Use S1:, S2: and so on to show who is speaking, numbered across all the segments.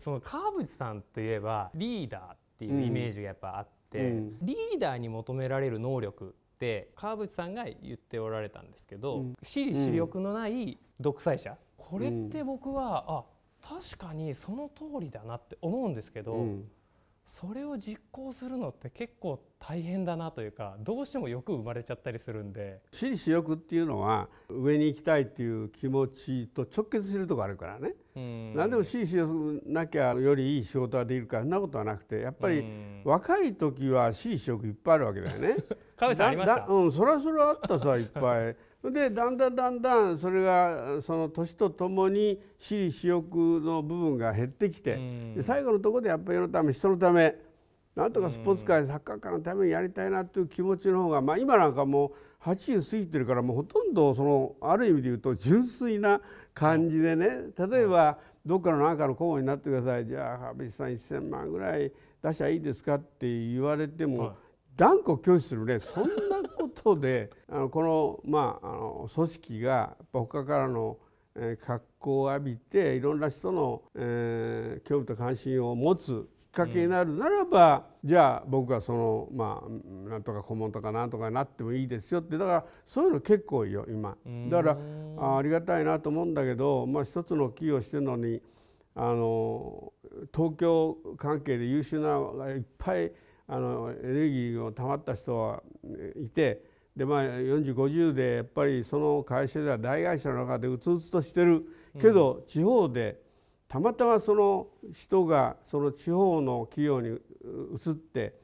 S1: その川淵さんといえばリーダーっていうイメージがやっぱあって、うん、リーダーに求められる能力って川淵さんが言っておられたんですけど、私利私欲のない独裁者、これって僕はあ確かにその通りだなって思うんですけど、それを実行するのって結構大変だなというかどうしても欲生まれちゃったりするんで
S2: 私利私欲っていうのは上に行きたいっていう気持ちと直結するとこあるからね何でも私利私欲なきゃよりいい仕事ができるからそんなことはなくてやっぱり若い時は私利私欲いっぱいあるわけだよね。さ んありましたうん、そらそらあったさいっぱい でだんだんだんだんそれがその年とともに私利私欲の部分が減ってきて最後のところでやっぱり世のため人のためなんとかスポーツ界サッカー界のためにやりたいなという気持ちの方が、まあ、今なんかもう80過ぎてるからもうほとんどそのある意味で言うと純粋な感じでね例えばどっかの何かの顧問になってくださいじゃあ羽生さん1,000万ぐらい出しゃいいですかって言われても断固拒否するねそんなことであのこのまああの組織がやっぱ他からの格好を浴びていろんな人の、えー、興味と関心を持つきっかけになるならば、うん、じゃあ僕はそのまあなんとか顧問とかなんとかになってもいいですよってだからそういうの結構いいよ今。だからあありがたいなと思うんだけど、まあ、一つの企業してるのにあの東京関係で優秀ないっぱいあのエネルギーをたまった人はいて。でまあ4050でやっぱりその会社では大会社の中でうつうつとしてるけど、地方でたまたまその人がその地方の企業に移って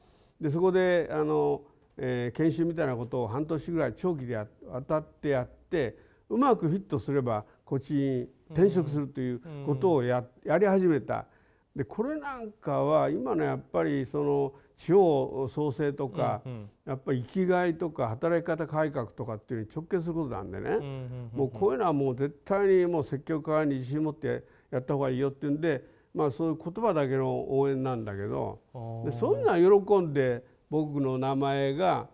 S2: でそこであの、えー、研修みたいなことを半年ぐらい長期で当たってやってうまくフィットすればこっちに転職するということをや,、やり始めた。でこれなんかは今のやっぱりその地方創生とか、うんうん、やっぱり生きがいとか働き方改革とかっていう直結することなんでね、うんうんうん、もうこういうのはもう絶対にもう積極化に自信持ってやった方がいいよっていうんで、まあ、そういう言葉だけの応援なんだけどでそういうのは喜んで僕の名前が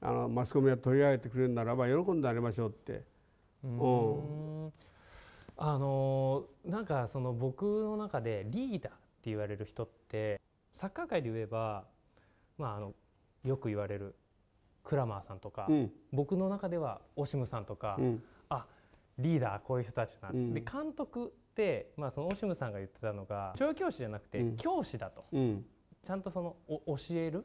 S2: あのマスコミが取り上げてくれるならば喜んでありましょうって。うん
S1: あのなんかその僕の中でリーダーって言われる人ってサッカー界で言えばまあ、あのよく言われるクラマーさんとか、うん、僕の中ではオシムさんとか、うん、あリーダーこういう人たちなん、うん、で監督って、まあ、そのオシムさんが言ってたのが調教師じゃなくて教師だと。うんちゃんとその教える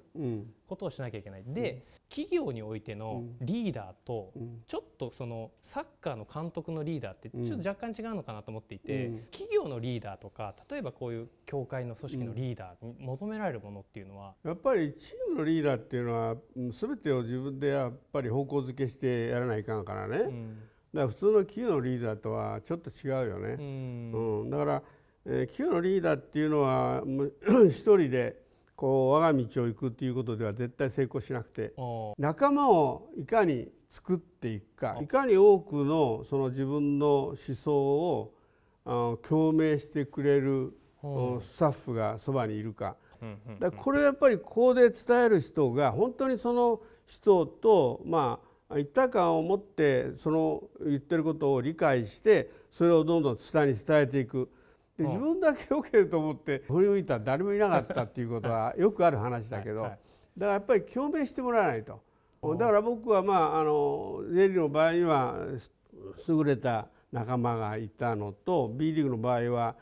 S1: ことをしなきゃいけない、うん、で企業においてのリーダーと、ちょっとそのサッカーの監督のリーダーってちょっと若干違うのかなと思っていて、うん、企業のリーダーとか例えばこういう協会の組織のリーダーに求められるものっていうのは、
S2: やっぱりチームのリーダーっていうのは全てを自分でやっぱり方向づけしてやらないかんからね、だから普通の企業のリーダーとはちょっと違うよね。うんだから、えー、企業のリーダーっていうのは 一人でこう我が道を行くっていうことでは絶対成功しなくて仲間をいかに作っていくかいかに多くのその自分の思想を共鳴してくれるスタッフがそばにいるかだこれやっぱりここで伝える人が本当にその人とまあ一体感を持ってその言ってることを理解してそれをどんどん伝えに伝えていく。で自分だけ良けると思って振り向いたら誰もいなかったっていうことはよくある話だけど、だからやっぱり共鳴してもらわないとだから僕はまああのレリーの場合には優れた仲間がいたのと B リーグの場合は、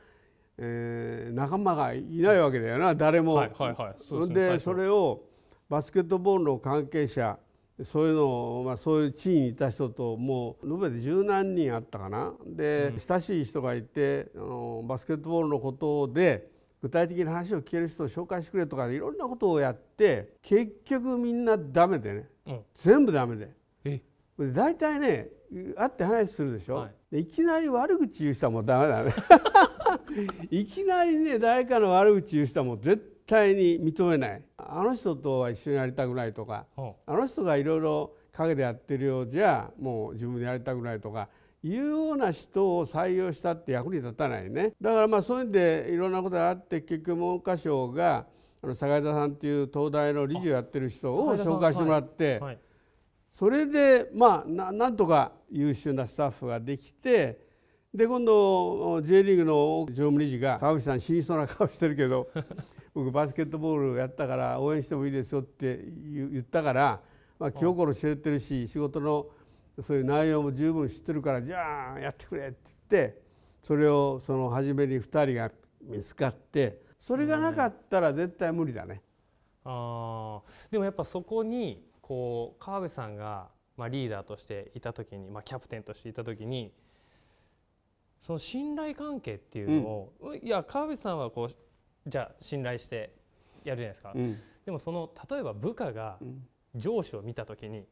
S2: えー、仲間がいないわけだよな、誰も。でそれをバスケットボールの関係者そういうのを、まあ、そういう地位にいた人ともう延べで十何人あったかなで、うん、親しい人がいてあのバスケットボールのことで具体的に話を聞ける人を紹介してくれとかいろんなことをやって結局みんなダメでね、うん、全部ダメで大体ね会って話するでしょ、はい、いきなり悪口言う人はもうダメだね いきなりね誰かの悪口言う人はもう絶対に認めないあの人とは一緒にやりたくないとかあの人がいろいろ陰でやってるようじゃもう自分でやりたくないとかいうような人を採用したって役に立たないねだからまあそういうんでいろんなことがあって結局文科省があの坂井田さんっていう東大の理事をやってる人を紹介してもらって、はいはい、それでまあなんとか優秀なスタッフができてで今度 J リーグの常務理事が川口さん死にそうな顔してるけど僕バスケットボールやったから応援してもいいですよって言ったから、まあ、清頃知れてるし仕事のそういう内容も十分知ってるからじゃあやってくれって言ってそれをその初めに2人が見つかってそ
S1: れがなかったら絶対無理だね。あでもやっぱそこにこう川辺さんが、まあ、リーダーとしていた時に、まあ、キャプテンとしていた時にその信頼関係っていうのを、うん、いや川辺さんはこうじゃあ信頼してやるじゃないですか、うん、でもその例えば部下が上司を見た時に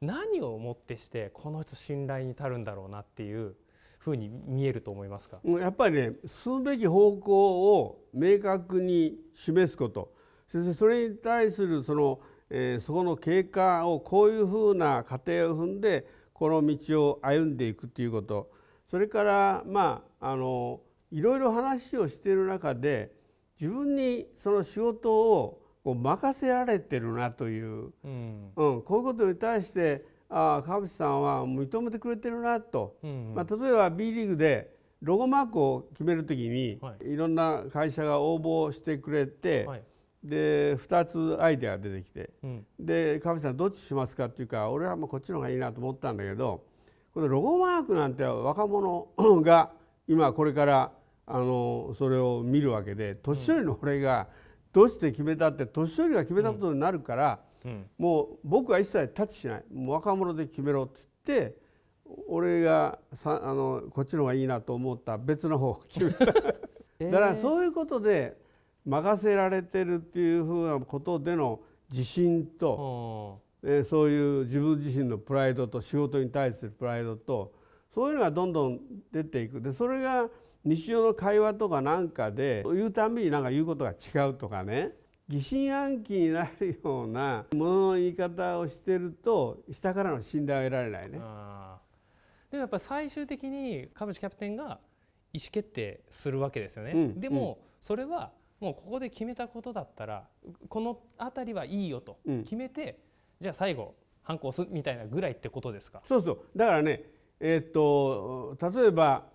S1: 何をもってしてこの人信頼に足るんだろうなっていうふうに見えると思いますかやっぱりね
S2: 進むべき方向を明確に示すことそしてそれに対するその、えー、そこの経過をこういうふうな過程を踏んでこの道を歩んでいくっていうことそれからまああのいろいろ話をしている中で自分にその仕事をこう任せられてるなという、うん、うん、こういうことに対してあ川淵さんは認めてくれてるなと、うんうん、まあ、例えば B リーグでロゴマークを決める時に、はい、いろんな会社が応募してくれて、はい、で2つアイデアが出てきて、うん、で川淵さんどっちしますかっていうか俺はもうこっちの方がいいなと思ったんだけどこのロゴマークなんて若者が今これからあのそれを見るわけで年寄りの俺がどうして決めたって年寄りが決めたことになるから、もう僕は一切タッチしないもう若者で決めろっつって俺がさあのこっちの方がいいなと思った別の方を決めた だからそういうことで任せられてるっていうふうなことでの自信と、えー、そういう自分自身のプライドと仕事に対するプライドとそういうのがどんどん出ていくでそれが日常の会話とかなんかで言うたびになんか言うことが違うとかね疑心暗鬼になるようなものの言い方をしてると下からの信頼を得られないね。で
S1: もやっぱ最終的に株式キャプテンが意思決定するわけですよね。うん、でも、それはもうここで決めたことだったらこの辺りはいいよと決めて、うん、じゃあ最後反抗するみたいなぐらいってことですかそ
S2: うそうだからねえー、っと例えば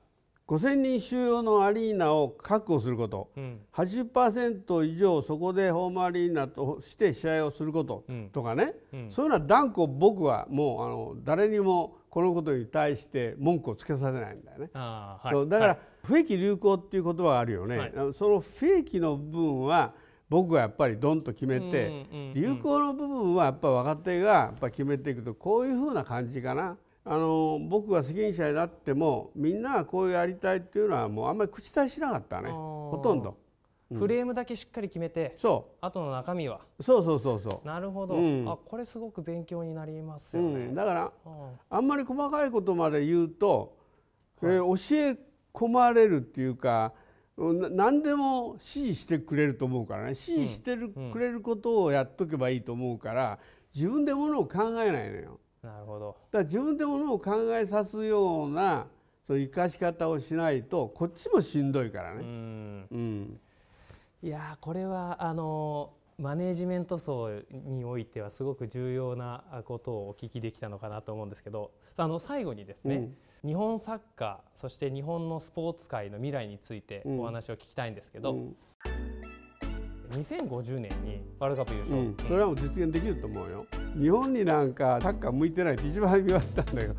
S2: 5000人収容のアリーナを確保すること、うん、80%以上そこでホームアリーナとして試合をすることとかね、うんうん、そういうのは断固僕はもうあの誰にもこのことに対して文句をつけさせないんだよね。はい、だから、はい、不益流行っていう言葉があるよね、はい、その不益の部分は僕はやっぱりドンと決めて、流行の部分はやっぱ若手がやっぱ決めていくとこういうふうな感じかな。あの僕が責任者になってもみんながこうやりたいっていうのはもうあんまり口出しなかったねほとんど、うん、フレームだけしっかり決めてそ
S1: う後の中身は
S2: そうそうそうそう
S1: なるほど、うん、あこれすごく勉強になりますよね、うん、だからあ
S2: んまり細かいことまで言うと、えー、教え込まれるっていうか何でも指示してくれると思うからね指示してる、くれることをやっとけばいいと思うから自分でものを考えないのよ。なるほどだから自分でものを考えさすようなその生かし方をしないとこっちもしんど
S1: いからね。うんうん、いやこれはあのマネージメント層においてはすごく重要なことをお聞きできたのかなと思うんですけどあの最後にですね、うん、日本サッカーそして日本のスポーツ界の未来についてお話を聞きたいんですけど。2050年にワールドカップ優勝、うん、それはもう実
S2: 現できると思うよ日本になんかサッカー向いてないって一番言われたんだよ